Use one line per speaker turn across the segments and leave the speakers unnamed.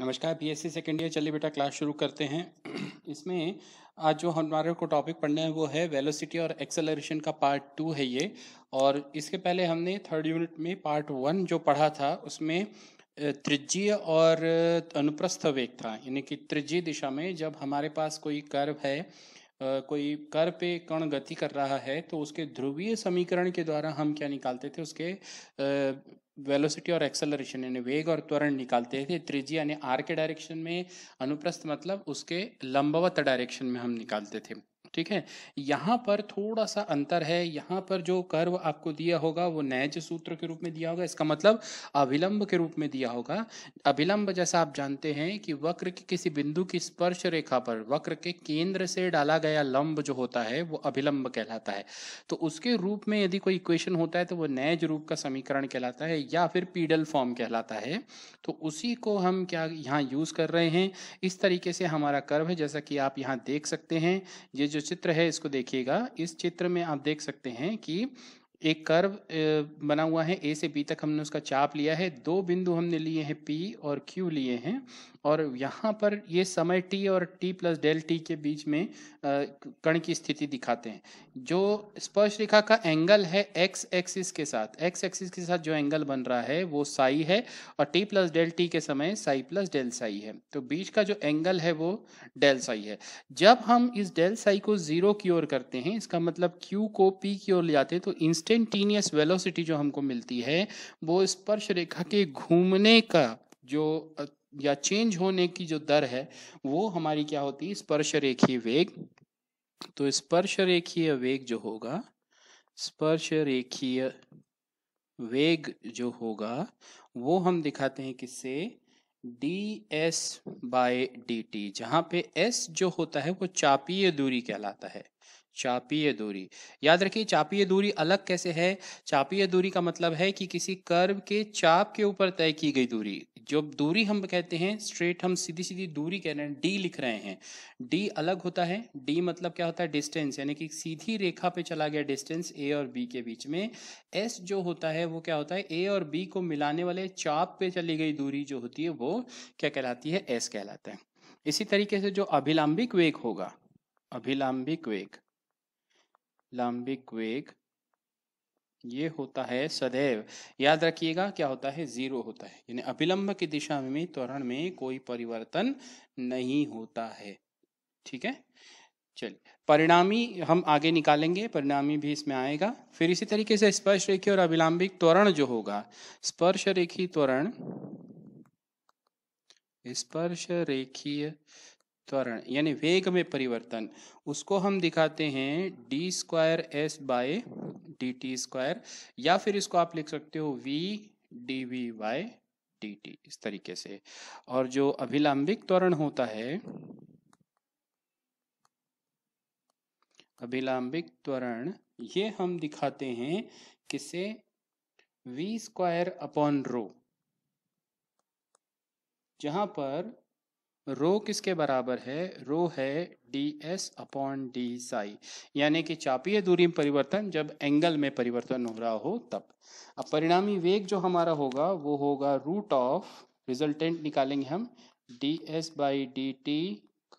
नमस्कार BSc second year चलिए बेटा क्लास शुरू करते हैं इसमें आज जो हमारे को टॉपिक पढ़ना है वो है वेलोसिटी और एक्सेलरेशन का पार्ट टू है ये और इसके पहले हमने थर्ड यूनिट में पार्ट वन जो पढ़ा था उसमें त्रिज्यीय और अनुप्रस्थ वेग था यानी कि त्रिज्यीय दिशा में जब हमारे पास कोई कर्व है कोई कर पे कण गति कर रहा है तो उसके ध्रुवीय समीकरण के द्वारा हम क्या निकालते थे उसके वेलोसिटी और एक्सेलरेशन यानी वेग और त्वरण निकालते थे त्रिजी यानी आर के डायरेक्शन में अनुप्रस्थ मतलब उसके लंबवत डायरेक्शन में हम निकालते थे ठीक है यहाँ पर थोड़ा सा अंतर है यहाँ पर जो कर्व आपको दिया होगा वो नैज सूत्र के रूप में दिया होगा इसका मतलब अभिलंब के रूप में दिया होगा अभिलंब जैसा आप जानते हैं कि वक्र के किसी बिंदु की स्पर्श रेखा पर वक्र के केंद्र से डाला गया लंब जो होता है वो अभिलंब कहलाता है तो उसके रूप में यदि कोई इक्वेशन होता है तो वो नैज रूप का समीकरण कहलाता है या फिर पीडल फॉर्म कहलाता है तो उसी को हम क्या यहाँ यूज कर रहे हैं इस तरीके से हमारा कर्व है जैसा कि आप यहाँ देख सकते हैं ये जो चित्र है इसको देखिएगा इस चित्र में आप देख सकते हैं कि एक कर्व बना हुआ है ए से बी तक हमने उसका चाप लिया है दो बिंदु हमने लिए हैं पी और क्यू लिए हैं और यहाँ पर ये समय टी और टी प्लस डेल टी के बीच में कण की स्थिति दिखाते हैं जो स्पर्श रेखा का एंगल है एक्स एक्सिस के साथ एक्स एक्सिस के साथ जो एंगल बन रहा है वो साई है और टी प्लस डेल टी के समय साई प्लस डेल साई है तो बीच का जो एंगल है वो डेल साई है जब हम इस डेल साई को जीरो की ओर करते हैं इसका मतलब क्यू को पी की ओर ले जाते हैं तो इंस्ट इंस्टेंटीनियस वेलोसिटी जो हमको मिलती है वो स्पर्श रेखा के घूमने का जो या चेंज होने की जो दर है वो हमारी क्या होती है स्पर्श रेखीय वेग तो स्पर्श रेखीय वेग जो होगा स्पर्श रेखीय वेग जो होगा वो हम दिखाते हैं किससे D S by D T जहां पे एस जो होता है वो चापीय दूरी कहलाता है चापीय दूरी याद रखिए चापीय दूरी अलग कैसे है चापीय दूरी का मतलब है कि किसी कर्व के चाप के ऊपर तय की गई दूरी जो दूरी हम कहते हैं स्ट्रेट हम सीधी सीधी दूरी कह रहे हैं डी लिख रहे हैं डी अलग होता है डी मतलब क्या होता है डिस्टेंस यानी कि सीधी रेखा पे चला गया डिस्टेंस ए और बी के बीच में एस जो होता है वो क्या होता है ए और बी को मिलाने वाले चाप पे चली गई दूरी जो होती है वो क्या कहलाती है एस कहलाता है इसी तरीके से जो अभिलंबिक वेग होगा अभिलंबिक वेग लंबिक वेग ये होता है सदैव याद रखिएगा क्या होता है जीरो होता है यानी अभिलंब की दिशा में त्वरण में कोई परिवर्तन नहीं होता है ठीक है चलिए परिणामी हम आगे निकालेंगे परिणामी भी इसमें आएगा फिर इसी तरीके से स्पर्श रेखी और अभिलंबिक त्वरण जो होगा स्पर्श रेखी त्वरण स्पर्श रेखीय त्वरण यानी वेग में परिवर्तन उसको हम दिखाते हैं D square S by D T square या फिर इसको आप लिख सकते हो V D V by D T इस तरीके से और जो अभिलंबिक त्वरण होता है अभिलंबिक त्वरण ये हम दिखाते हैं किसे वी स्क्वायर अपॉन रो जहां पर रो किसके बराबर है रो है D S upon D psi यानी कि चापीय दूरी में परिवर्तन जब एंगल में परिवर्तन हो रहा हो तब अब परिणामी वेग जो हमारा होगा वो होगा रूट ऑफ रिजल्टेंट निकालेंगे हम D S by D T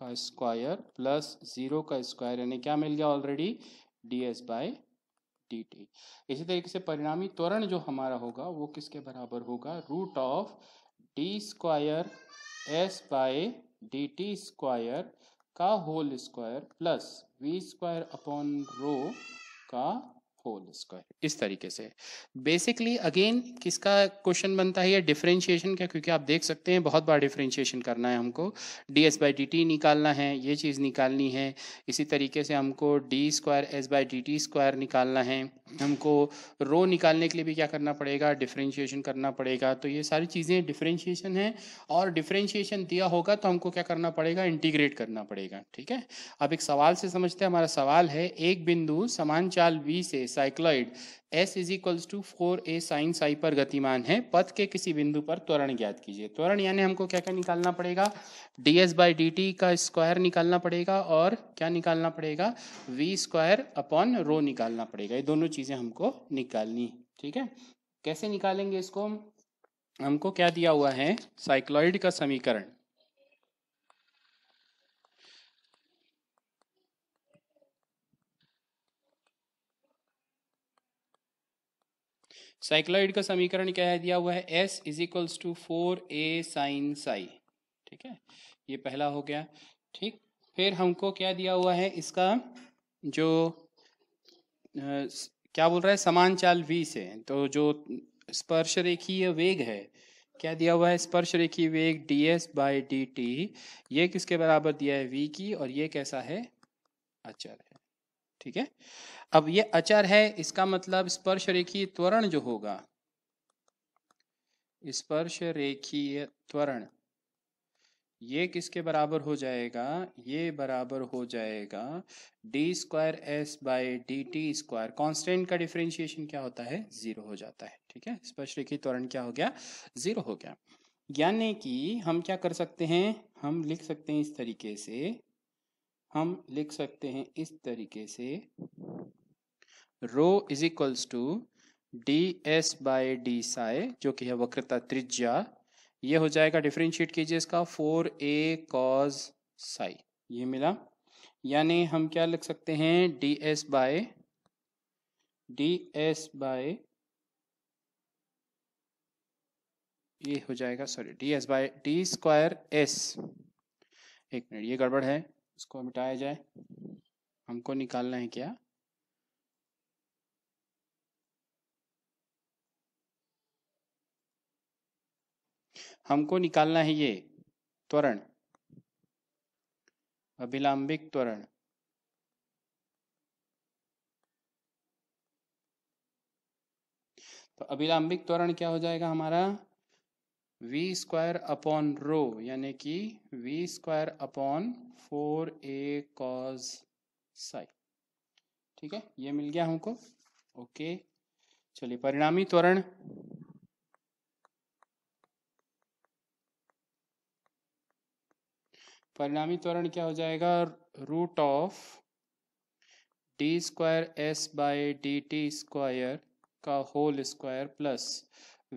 का स्क्वायर प्लस जीरो का स्क्वायर यानी क्या मिल गया already D S by D T इसी तरीके से परिणामी त्वरण जो हमारा होगा वो किसके बराबर होगा root of D square S by D T square का whole square plus V square upon rho का होल स्क्वायर इस तरीके से बेसिकली अगेन किसका क्वेश्चन बनता है ये डिफरेंशिएशन का क्योंकि आप देख सकते हैं बहुत बार डिफरेंशिएशन करना है हमको D S by D T निकालना है ये चीज़ निकालनी है इसी तरीके से हमको D square S by D T square निकालना है हमको रो निकालने के लिए भी क्या करना पड़ेगा डिफरेंशिएशन करना पड़ेगा तो ये सारी चीज़ें डिफरेंशिएशन है और डिफरेंशिएशन दिया होगा तो हमको क्या करना पड़ेगा इंटीग्रेट करना पड़ेगा ठीक है अब एक सवाल से समझते हैं हमारा सवाल है एक बिंदु समान चाल वी से cycloid S is equals to four A sine psi पर गतिमान है पथ के किसी बिंदु पर त्वरण ज्ञात कीजिए त्वरण यानी हमको क्या क्या निकालना पड़ेगा D S by D T का स्क्वायर निकालना पड़ेगा और क्या निकालना पड़ेगा वी स्क्वायर अपॉन रो निकालना पड़ेगा ये दोनों चीज़ें हमको निकालनी ठीक है कैसे निकालेंगे इसको हमको क्या दिया हुआ है साइक्लॉइड का समीकरण साइक्लॉइड का समीकरण क्या है दिया हुआ है S is equals to four A sine psi ठीक है ये पहला हो गया ठीक फिर हमको क्या दिया हुआ है इसका जो आ, क्या बोल रहा है समान चाल v से तो जो स्पर्श रेखीय वेग है क्या दिया हुआ है स्पर्श रेखीय वेग D S by D T ये किसके बराबर दिया है v की और ये कैसा है अचर है ठीक है अब ये अचर है इसका मतलब स्पर्श रेखीय त्वरण जो होगा स्पर्श रेखीय त्वरण ये किसके बराबर हो जाएगा ये बराबर हो जाएगा D square S by D T square constant का डिफ्रेंशिएशन क्या होता है जीरो हो जाता है ठीक है स्पर्श रेखीय त्वरण क्या हो गया जीरो हो गया यानी कि हम क्या कर सकते हैं हम लिख सकते हैं इस तरीके से हम लिख सकते हैं इस तरीके से rho is equals to D S by D psi जो कि है वक्रता त्रिज्या ये हो जाएगा डिफ्रेंशिएट कीजिए इसका फोर ए कॉज साई ये मिला यानी हम क्या लिख सकते हैं D S by D S by ये हो जाएगा sorry D S by D square S एक मिनट ये गड़बड़ है इसको मिटाया जाए हमको निकालना है क्या हमको निकालना है ये त्वरण अभिलंबिक त्वरण तो अभिलंबिक त्वरण क्या हो जाएगा हमारा वी स्क्वायर अपॉन रो यानी कि V square upon four A cos psi ठीक है ये मिल गया हमको ओके चलिए परिणामी त्वरण परिणामी त्वरण क्या हो जाएगा root of D square S by D T square का whole square plus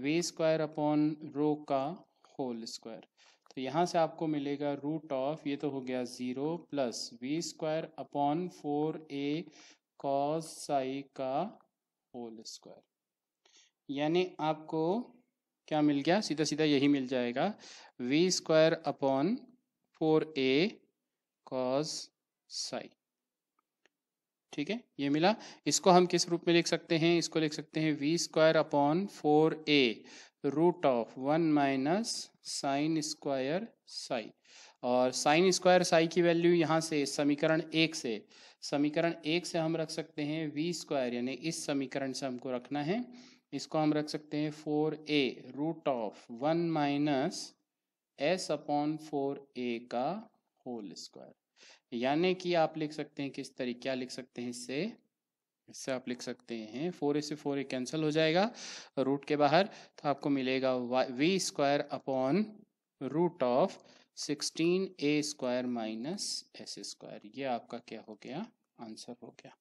V square upon rho का होल स्क्वायर तो यहाँ से आपको मिलेगा रूट ऑफ ये तो हो गया zero plus V square upon four A cos psi का होल स्क्वायर यानी आपको क्या मिल गया सीधा सीधा यही मिल जाएगा V square upon four A cos psi ठीक है ये मिला इसको हम किस रूप में लिख सकते हैं इसको लिख सकते हैं V square upon four A root of one minus sine square psi और साइन स्क्वायर साई की वैल्यू यहाँ से समीकरण एक से समीकरण एक से हम रख सकते हैं वी स्क्वायर यानी इस समीकरण से हमको रखना है इसको हम रख सकते हैं four A root of one minus S upon four A का होल स्क्वायर यानी कि आप लिख सकते हैं किस तरीके क्या लिख सकते हैं इससे इससे आप लिख सकते हैं फोर ए से फोर ए कैंसिल हो जाएगा रूट के बाहर तो आपको मिलेगा V square upon root of sixteen A square minus S square ये आपका क्या हो गया आंसर हो गया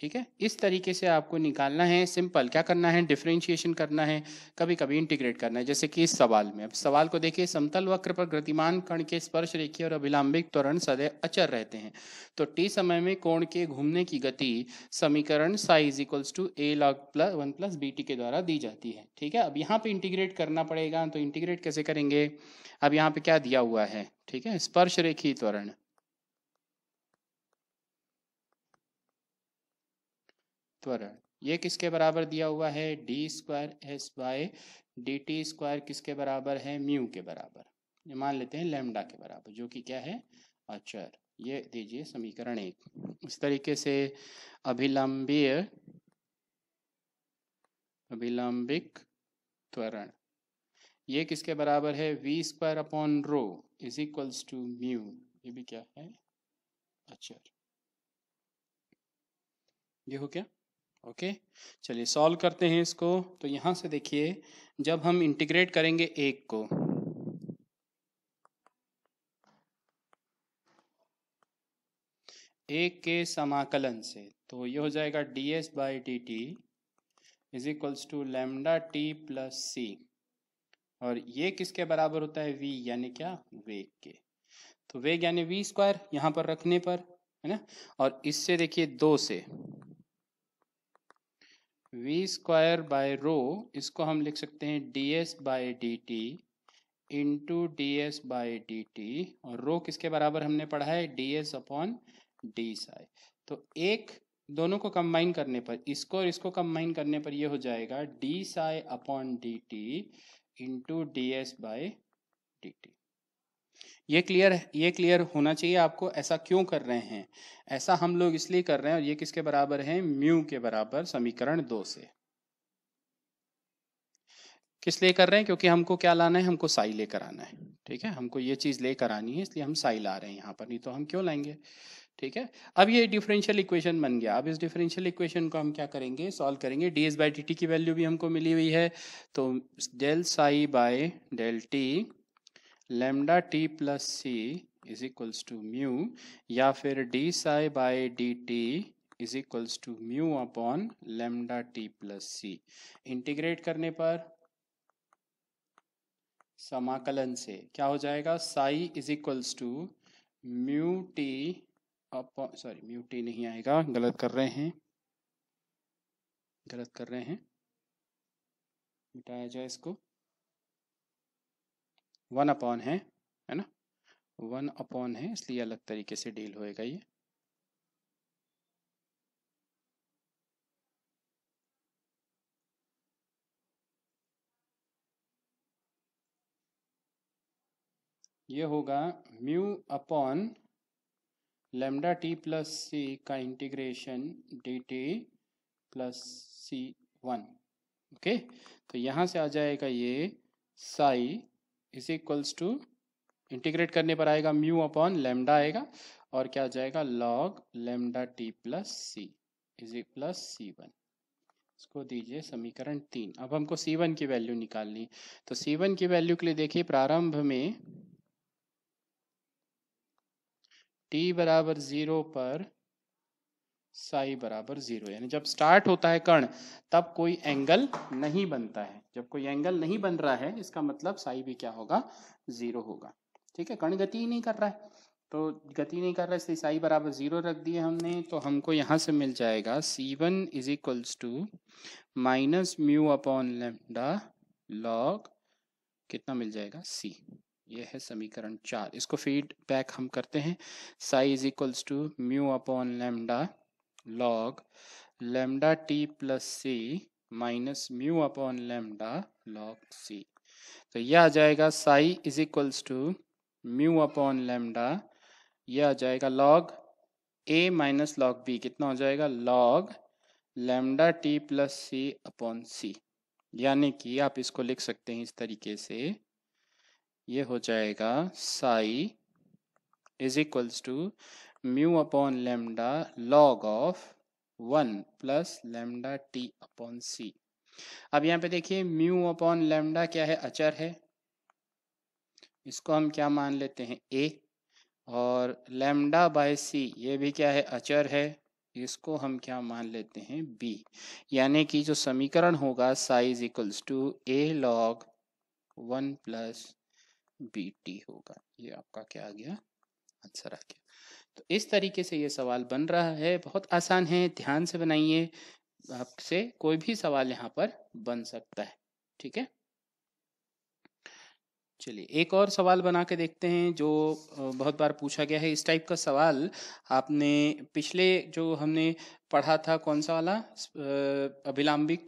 ठीक है इस तरीके से आपको निकालना है सिंपल क्या करना है डिफ्रेंशिएशन करना है कभी कभी इंटीग्रेट करना है जैसे कि इस सवाल में अब सवाल को देखिए समतल वक्र पर गतिमान कण के स्पर्श रेखीय और अभिलंबिक त्वरण सदैव अचर रहते हैं तो टी समय में कोण के घूमने की गति समीकरण psi equals to A log plus one plus B T के द्वारा दी जाती है ठीक है अब यहाँ पे इंटीग्रेट करना पड़ेगा तो इंटीग्रेट कैसे करेंगे अब यहाँ पे क्या दिया हुआ है ठीक है स्पर्श रेखी त्वरण त्वरण ये किसके बराबर दिया हुआ है D square S by D T square किसके बराबर है म्यू के बराबर मान लेते हैं लेमडा के बराबर जो कि क्या है अचर ये दीजिए समीकरण एक इस तरीके से अभिलंबीय अभिलंबिक त्वरण ये किसके बराबर है V square upon rho is equals to mu ये भी क्या है अचर ये हो क्या ओके चलिए सॉल्व करते हैं इसको तो यहाँ से देखिए जब हम इंटीग्रेट करेंगे एक को एक के समाकलन से तो ये हो जाएगा D S by D T is equals to lambda T plus C और ये किसके बराबर होता है वी यानी क्या वेग के तो वेग यानी वी स्क्वायर यहाँ पर रखने पर है ना और इससे देखिए दो से वी स्क्वायर बाय रो इसको हम लिख सकते हैं D S by D T into D S by D T और रो किसके बराबर हमने पढ़ा है D S upon D psi तो एक दोनों को कंबाइन करने पर इसको और इसको कंबाइन करने पर यह हो जाएगा D psi upon D T into D S by D T ये क्लियर ये क्लियर होना चाहिए आपको ऐसा क्यों कर रहे हैं ऐसा हम लोग इसलिए कर रहे हैं और ये किसके बराबर है म्यू के बराबर समीकरण दो से किस लिए कर रहे हैं क्योंकि हमको क्या लाना है हमको साई लेकर आना है ठीक है हमको ये चीज़ लेकर आनी है इसलिए हम साई ला रहे हैं यहाँ पर नहीं तो हम क्यों लाएंगे ठीक है अब ये डिफरेंशियल इक्वेशन बन गया अब इस डिफरेंशियल इक्वेशन को हम क्या करेंगे सॉल्व करेंगे D S by D T की वैल्यू भी हमको मिली हुई है तो del psi by del T lambda T plus C is equals to mu या फिर D psi by D T is equals to mu upon lambda T plus C integrate करने पर समाकलन से क्या हो जाएगा psi is equals to mu T upon sorry mu T नहीं आएगा गलत कर रहे हैं गलत कर रहे हैं मिटाया जाए इसको वन अपॉन है है ना वन अपॉन है इसलिए अलग तरीके से डील होएगा ये ये होगा mu upon lambda T plus C का integration D T plus C one okay तो यहाँ से आ जाएगा ये psi is equals to integrate करने पर आएगा म्यू अपॉन लेमडा आएगा और क्या आ जाएगा log lambda T plus C is A plus C one इसको दीजिए समीकरण तीन अब हमको सी वन की वैल्यू निकालनी तो सी वन की वैल्यू के लिए देखिए प्रारंभ में टी बराबर जीरो पर साई बराबर जीरो यानी जब स्टार्ट होता है कर्ण तब कोई एंगल नहीं बनता है जब कोई एंगल नहीं बन रहा है इसका मतलब साई भी क्या होगा जीरो होगा ठीक है कर्ण गति ही नहीं कर रहा है तो गति नहीं कर रहा है इसलिए साई बराबर जीरो रख दिए हमने तो हमको यहाँ से मिल जाएगा C one is equals to minus mu upon lambda log कितना मिल जाएगा सी यह है समीकरण चार इसको फीडबैक हम करते हैं psi is equals to mu upon lambda log lambda t plus c minus mu upon lambda log C तो यह आ जाएगा psi is equals to mu upon lambda यह आ जाएगा log A minus log B कितना हो जाएगा log lambda T plus C upon C यानी कि आप इसको लिख सकते हैं इस तरीके से ये हो जाएगा psi is equals to mu upon lambda log of one plus lambda T upon C अब यहाँ पे देखिए म्यू अपॉन लेमडा क्या है अचर है इसको हम क्या मान लेते हैं ए और लेमडा बाय सी ये भी क्या है अचर है इसको हम क्या मान लेते हैं बी यानी कि जो समीकरण होगा psi equals to A log one plus B T होगा ये आपका क्या आ गया आंसर आ गया तो इस तरीके से ये सवाल बन रहा है बहुत आसान है ध्यान से बनाइए आपसे कोई भी सवाल यहाँ पर बन सकता है ठीक है चलिए एक और सवाल बना के देखते हैं जो बहुत बार पूछा गया है इस टाइप का सवाल आपने पिछले जो हमने पढ़ा था कौन सा वाला अभिलाम्बिक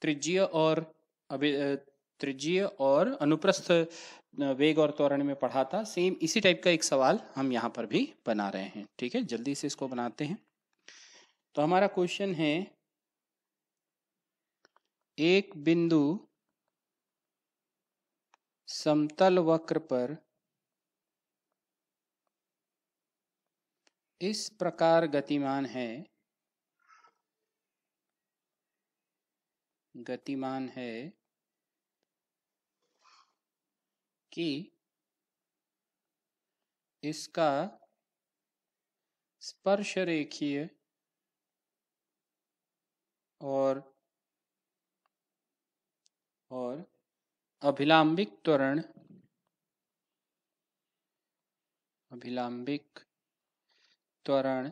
त्रिज्य और अभि त्रिज्य और अनुप्रस्थ वेग और त्वरण में पढ़ा था सेम इसी टाइप का एक सवाल हम यहाँ पर भी बना रहे हैं ठीक है जल्दी से इसको बनाते हैं तो हमारा क्वेश्चन है एक बिंदु समतल वक्र पर इस प्रकार गतिमान है गतिमान है कि इसका स्पर्श रेखीय और और अभिलांबिक त्वरण अभिलांबिक त्वरण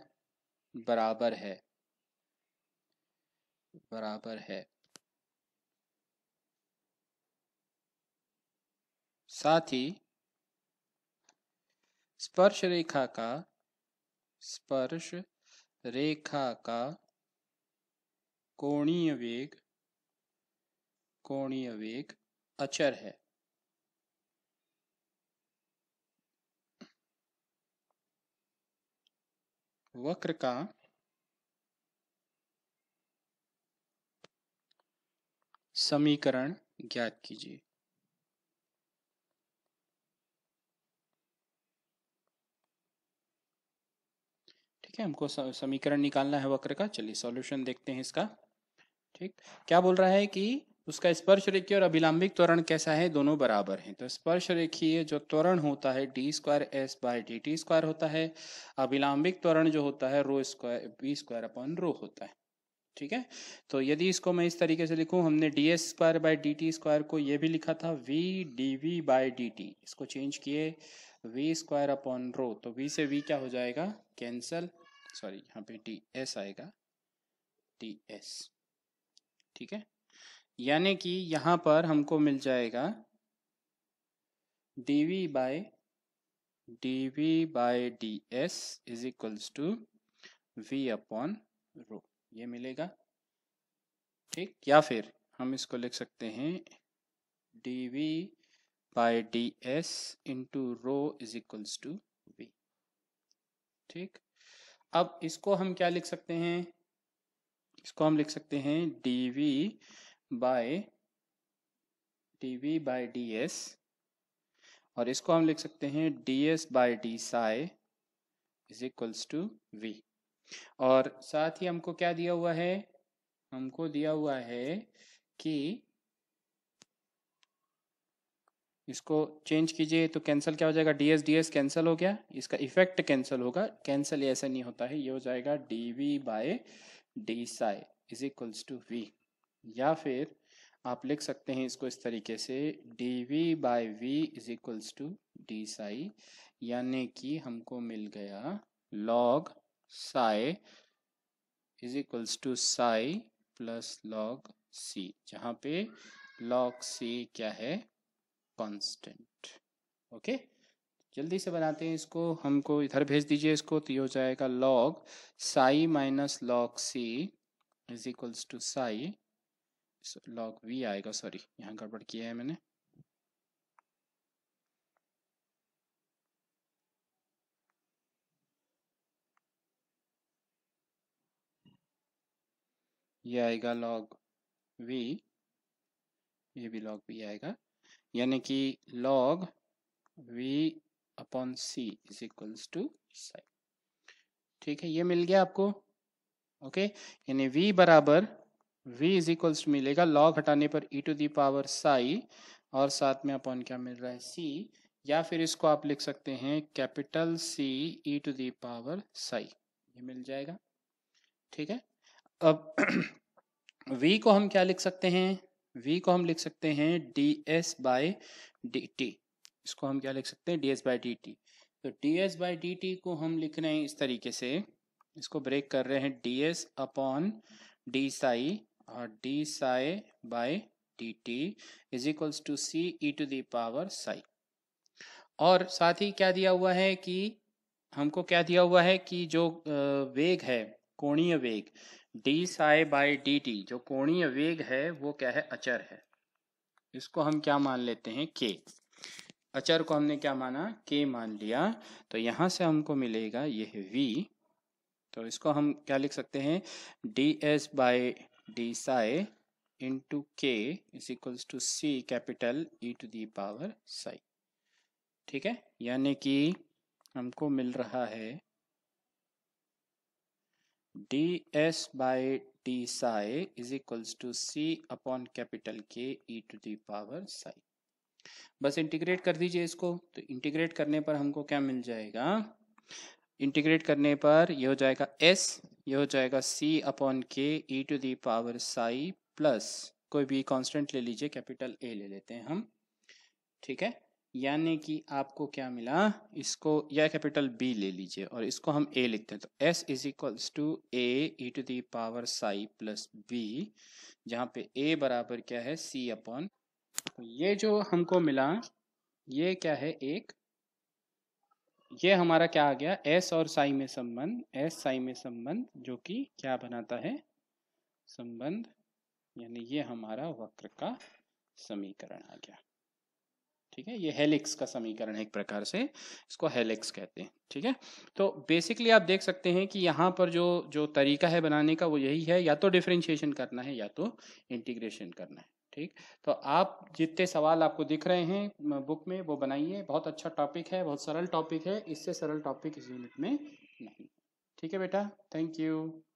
बराबर है बराबर है साथ ही स्पर्श रेखा का स्पर्श रेखा का कोणीय वेग कोणीय वेग अचर है वक्र का समीकरण ज्ञात कीजिए है हमको समीकरण निकालना है वक्र का चलिए सॉल्यूशन देखते हैं इसका ठीक क्या बोल रहा है कि उसका स्पर्श रेखीय और अभिलंबिक त्वरण कैसा है दोनों बराबर हैं तो स्पर्श रेखीय जो त्वरण होता है D square S by D T square होता है अभिलंबिक त्वरण जो होता है rho square B square upon rho होता है ठीक है तो यदि इसको मैं इस तरीके से लिखूं हमने D S square by D T square को यह भी लिखा था V D V by D T इसको चेंज किए वी स्क्वायर अपॉन रो तो वी से वी क्या हो जाएगा कैंसल सॉरी यहाँ पे टी एस आएगा टी एस ठीक है यानी कि यहाँ पर हमको मिल जाएगा D V by D V by D S is equals to V upon rho ये मिलेगा ठीक या फिर हम इसको लिख सकते हैं D V by D S into rho is equals to V ठीक अब इसको हम क्या लिख सकते हैं इसको हम लिख सकते हैं D V by D V by D S और इसको हम लिख सकते हैं D S by D psi is equals to V और साथ ही हमको क्या दिया हुआ है हमको दिया हुआ है कि इसको चेंज कीजिए तो कैंसिल क्या हो जाएगा D S D S cancel हो गया इसका इफेक्ट कैंसिल होगा कैंसिल ऐसा नहीं होता है ये हो जाएगा D V by D psi is equals to V या फिर आप लिख सकते हैं इसको इस तरीके से D V by V is equals to D psi यानी कि हमको मिल गया log psi is equals to psi plus log C जहाँ पे लॉग सी क्या है कांस्टेंट ओके जल्दी से बनाते हैं इसको हमको इधर भेज दीजिए इसको तो ये हो जाएगा log psi minus log C is equals to psi log V आएगा सॉरी यहाँ गड़बड़ किया है मैंने ये आएगा लॉग वी ये भी लॉग वी आएगा यानी कि log V upon C is equals to sine ठीक है ये मिल गया आपको ओके यानी v बराबर v इज इक्वल्स टू मिलेगा लॉग हटाने पर e to the power psi और साथ में अपॉन क्या मिल रहा है c या फिर इसको आप लिख सकते हैं capital C E to the power psi ये मिल जाएगा ठीक है अब v को हम क्या लिख सकते हैं v को हम लिख सकते हैं D S by D T इसको हम क्या लिख सकते हैं D S by D t तो d S by D t को हम लिख रहे हैं इस तरीके से इसको ब्रेक कर रहे हैं D S upon D psi और d psi by D T is equals to c E to the power psi और साथ ही क्या दिया हुआ है कि हमको क्या दिया हुआ है कि जो वेग है कोणीय वेग d psi by D t जो कोणीय वेग है वो क्या है अचर है इसको हम क्या मान लेते हैं के अचर को हमने क्या माना के मान लिया तो यहाँ से हमको मिलेगा यह वी तो इसको हम क्या लिख सकते हैं D S by d psi into k is equals to c capital e to the power psi ठीक है यानी कि हमको मिल रहा है ds by d psi is equals to c upon capital k e to the power psi बस integrate कर दीजिए इसको तो इंटीग्रेट करने पर हमको क्या मिल जाएगा इंटीग्रेट करने पर यह हो जाएगा s यह हो जाएगा c upon k e to the power psi plus कोई भी कांस्टेंट ले लीजिए कैपिटल ए ले लेते हैं हम ठीक है यानी कि आपको क्या मिला इसको या कैपिटल बी ले लीजिए और इसको हम ए लिखते हैं तो s is equals to a to the power psi plus b जहाँ पे ए बराबर क्या है सी अपॉन तो ये जो हमको मिला ये क्या है एक ये हमारा क्या आ गया एस और साई में संबंध एस साई में संबंध जो कि क्या बनाता है संबंध यानी ये हमारा वक्र का समीकरण आ गया ठीक है ये हेलिक्स का समीकरण है एक प्रकार से इसको हेलिक्स कहते हैं ठीक है तो बेसिकली आप देख सकते हैं कि यहाँ पर जो जो तरीका है बनाने का वो यही है या तो डिफ्रेंशिएशन करना है या तो इंटीग्रेशन करना है ठीक तो आप जितने सवाल आपको दिख रहे हैं बुक में वो बनाइए बहुत अच्छा टॉपिक है बहुत सरल टॉपिक है इससे सरल टॉपिक इस यूनिट में नहीं ठीक है बेटा थैंक यू